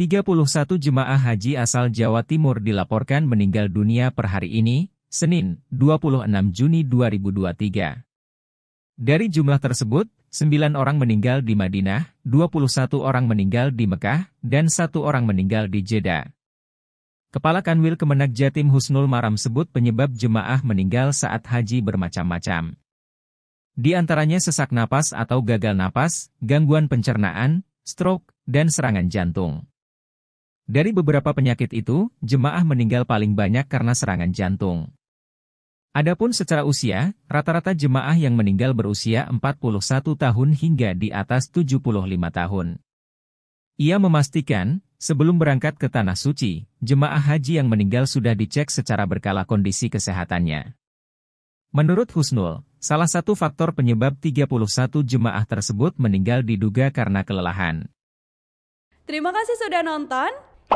31 jemaah haji asal Jawa Timur dilaporkan meninggal dunia per hari ini, Senin, 26 Juni 2023. Dari jumlah tersebut, 9 orang meninggal di Madinah, 21 orang meninggal di Mekah, dan satu orang meninggal di Jeddah. Kepala Kanwil Kemenag Jatim Husnul Maram sebut penyebab jemaah meninggal saat haji bermacam-macam. Di antaranya sesak napas atau gagal napas, gangguan pencernaan, stroke, dan serangan jantung. Dari beberapa penyakit itu, jemaah meninggal paling banyak karena serangan jantung. Adapun secara usia, rata-rata jemaah yang meninggal berusia 41 tahun hingga di atas 75 tahun. Ia memastikan, sebelum berangkat ke Tanah Suci, jemaah haji yang meninggal sudah dicek secara berkala kondisi kesehatannya. Menurut Husnul, salah satu faktor penyebab 31 jemaah tersebut meninggal diduga karena kelelahan. Terima kasih sudah nonton.